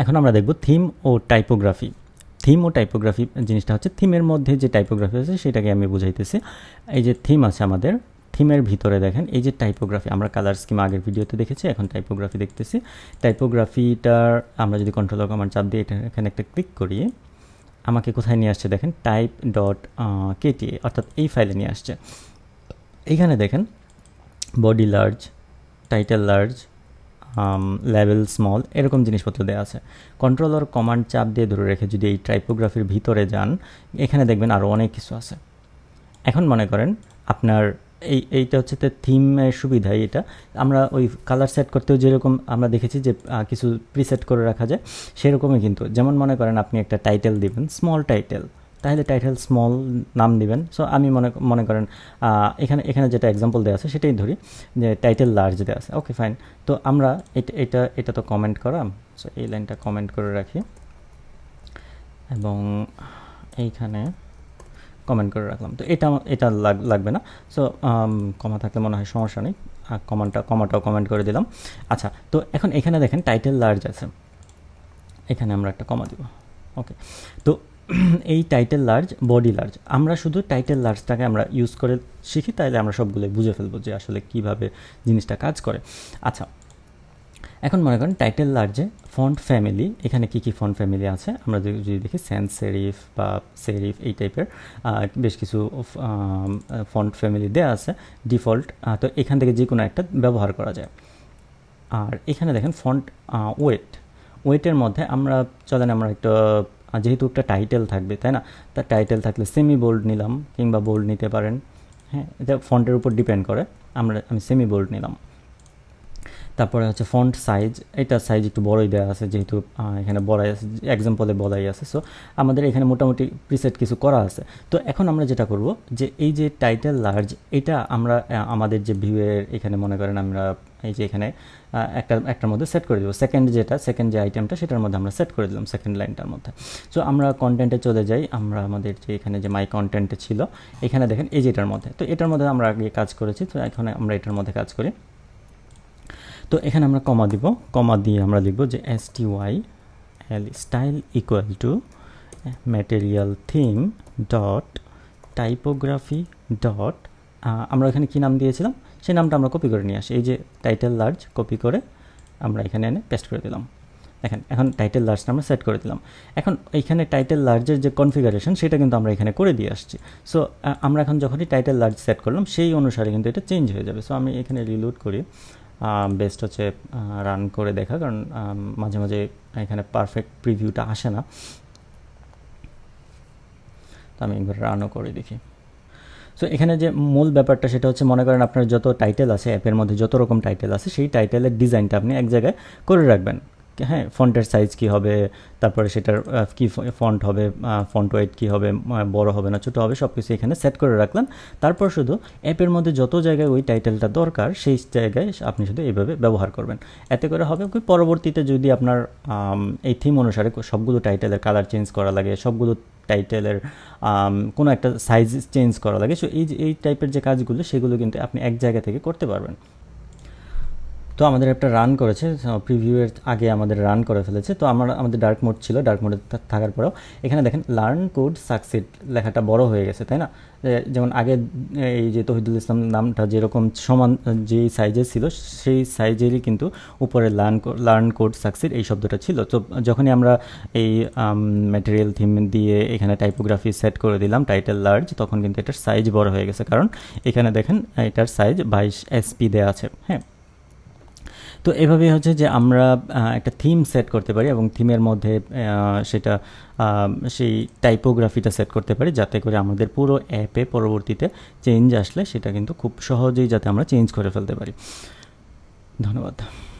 এখন আমরা দেখব থিম ও টাইপোগ্রাফি থিম ও টাইপোগ্রাফি জিনিসটা হচ্ছে থিমের মধ্যে যে টাইপোগ্রাফি আছে সেটাকে আমি বুঝাইতেছি এই যে থিম আছে আমাদের থিমের ভিতরে দেখেন এই যে টাইপোগ্রাফি আমরা কালার স্কিম আগের ভিডিওতে দেখেছি এখন টাইপোগ্রাফি দেখতেছি টাইপোগ্রাফিটার আমরা যদি কন্ট্রোল আমার চাপ দিয়ে এটা এখানে একটা ক্লিক করি আমাকে কোথায় নিয়ে আসছে দেখেন টাইপ ডট কেটিএ অর্থাৎ এই ফাইলে নিয়ে আসছে এইখানে দেখেন body large title large level um, small এরকম জিনিসপত্র দেওয়া আছে কন্ট্রোল আর কমান্ড চাপ দিয়ে ধরে রেখে যদি এই টাইপোগ্রাফির ভিতরে যান এখানে দেখবেন আরও অনেক কিছু আছে এখন মনে করেন আপনার এই এইটা হচ্ছে তো থিমের সুবিধাই এটা আমরা ওই কালার সেট করতেও যেরকম আমরা দেখেছি যে কিছু প্রিসেট করে রাখা যায় সেরকমই কিন্তু যেমন মনে করেন আপনি একটা টাইটেল দিবেন স্মল টাইটেল তাহলে টাইটেল স্মল নাম দিবেন সো আমি মনে মনে করেন এখানে এখানে যেটা এক্সাম্পল দেওয়া আছে সেটাই ধরি যে টাইটেল লার্জ দেওয়া আছে ওকে ফাইন তো আমরা এটা এটা এটা তো কমেন্ট করা সো এই লাইনটা কমেন্ট করে রাখি এবং এইখানে কমেন্ট করে রাখলাম তো এটা এটা লাগবে না সো কমা থাকলে মনে হয় সমস্যা নেই কমানটা কমাটাও কমেন্ট করে দিলাম আচ্ছা তো এখন এখানে দেখেন টাইটেল লার্জ আছে এখানে আমরা একটা কমা দিব ওকে তো এই টাইটেল লার্জ বডি লার্জ আমরা শুধু টাইটেল লার্জটাকে আমরা ইউজ করে শিখি তাইলে আমরা সবগুলো বুঝে ফেলবো যে আসলে কিভাবে জিনিসটা কাজ করে আচ্ছা এখন মনে করেন টাইটেল লার্জে ফন্ট ফ্যামিলি এখানে কি কি ফন্ট ফ্যামিলি আছে আমরা যদি দেখি স্যান্স সেরিফ বা সেরিফ এই টাইপের বেশ কিছু ফন্ট ফ্যামিলি দেওয়া আছে ডিফল্ট তো এখান থেকে যে কোনো একটা ব্যবহার করা যায় আর এখানে দেখেন ফন্ট ওয়েট ওয়েটের মধ্যে আমরা চলেন আমরা একটা আর যেহেতু একটা টাইটেল থাকবে তাই না তার টাইটেল থাকলে সেমি বোল্ড নিলাম কিংবা বোল্ড নিতে পারেন হ্যাঁ এটা ফন্টের উপর ডিপেন্ড করে আমরা আমি সেমি বোল্ড নিলাম তারপরে হচ্ছে ফন্ট সাইজ এটা সাইজ একটু বড়ই দেওয়া আছে যেহেতু এখানে বড়াই আছে এক্সাম্পলে বলাই আছে সো আমাদের এখানে মোটামুটি প্রিসেট কিছু করা আছে তো এখন আমরা যেটা করব যে এই যে টাইটেল লার্জ এটা আমরা আমাদের যে ভিউয়ের এখানে মনে করেন আমরা এই যে এখানে একটা একটার মধ্যে সেট করে দেবো সেকেন্ড যেটা সেকেন্ড যে আইটেমটা সেটার মধ্যে আমরা সেট করে দিলাম সেকেন্ড লাইনটার মধ্যে সো আমরা কন্টেন্টে চলে যাই আমরা আমাদের যে এখানে যে মাই কন্টেন্টে ছিল এখানে দেখেন এই যেটার মধ্যে তো এটার মধ্যে আমরা আগে কাজ করেছি তো এখন আমরা এটার মধ্যে কাজ করি তো এখানে আমরা কমা দিব কমা দিয়ে আমরা লিখব যে S T Y L style equal to material theme dot typography dot আমরা এখানে কী নাম দিয়েছিলাম সেই নামটা আমরা কপি করে নিয়ে আসি এই যে টাইটেল লার্জ কপি করে আমরা এখানে এনে পেস্ট করে দিলাম দেখেন এখন টাইটেল লার্জটা আমরা সেট করে দিলাম এখন এখানে টাইটেল লার্জের যে কনফিগারেশন সেটা কিন্তু আমরা এখানে করে দিয়ে আসছি সো আমরা এখন যখনই টাইটেল লার্জ সেট করলাম সেই অনুসারে কিন্তু এটা চেঞ্জ হয়ে যাবে সো আমি এখানে রিলোড করি বেস্ট হচ্ছে রান করে দেখা কারণ মাঝে মাঝে এখানে পারফেক্ট প্রিভিউটা আসে না তো আমি একবার রানও করে দেখি সো এখানে যে মূল ব্যাপারটা সেটা হচ্ছে মনে করেন আপনার যত টাইটেল আছে অ্যাপের মধ্যে যত রকম টাইটেল আছে সেই টাইটেলের ডিজাইনটা আপনি এক জায়গায় করে রাখবেন হ্যাঁ ফন্টের সাইজ কি হবে তারপরে সেটার কি ফন্ট হবে ফন্ট ওয়েট কি হবে বড় হবে না ছোট হবে সব কিছু এখানে সেট করে রাখলেন তারপর শুধু অ্যাপের মধ্যে যত জায়গায় ওই টাইটেলটা দরকার সেই জায়গায় আপনি শুধু এইভাবে ব্যবহার করবেন এতে করে হবে কি পরবর্তীতে যদি আপনার এই থিম অনুসারে সবগুলো টাইটেলের কালার চেঞ্জ করা লাগে সবগুলো টাইটেলের কোনো একটা সাইজ চেঞ্জ করা লাগে সো এই এই টাইপের যে কাজগুলো সেগুলো কিন্তু আপনি এক জায়গা থেকে করতে পারবেন তো আমাদের অ্যাপটা রান করেছে প্রিভিউয়ের আগে আমাদের রান করে ফেলেছে তো আমার আমাদের ডার্ক মোড ছিল ডার্ক মোডে থাকার পরেও এখানে দেখেন লার্ন কোড সাকসিড লেখাটা বড় হয়ে গেছে তাই না যেমন আগে এই যে তহিদুল ইসলাম নামটা যেরকম সমান যেই সাইজের ছিল সেই সাইজেরই কিন্তু উপরে লার্ন লার্ন কোড সাকসিড এই শব্দটা ছিল তো যখনই আমরা এই ম্যাটেরিয়াল থিম দিয়ে এখানে টাইপোগ্রাফি সেট করে দিলাম টাইটেল লার্জ তখন কিন্তু এটার সাইজ বড় হয়ে গেছে কারণ এখানে দেখেন এটার সাইজ বাইশ এসপি দেওয়া আছে হ্যাঁ তো এভাবে হচ্ছে যে আমরা একটা থিম সেট করতে পারি এবং থিমের মধ্যে সেটা সেই টাইপোগ্রাফিটা সেট করতে পারি যাতে করে আমাদের পুরো অ্যাপে পরবর্তীতে চেঞ্জ আসলে সেটা কিন্তু খুব সহজেই যাতে আমরা চেঞ্জ করে ফেলতে পারি ধন্যবাদ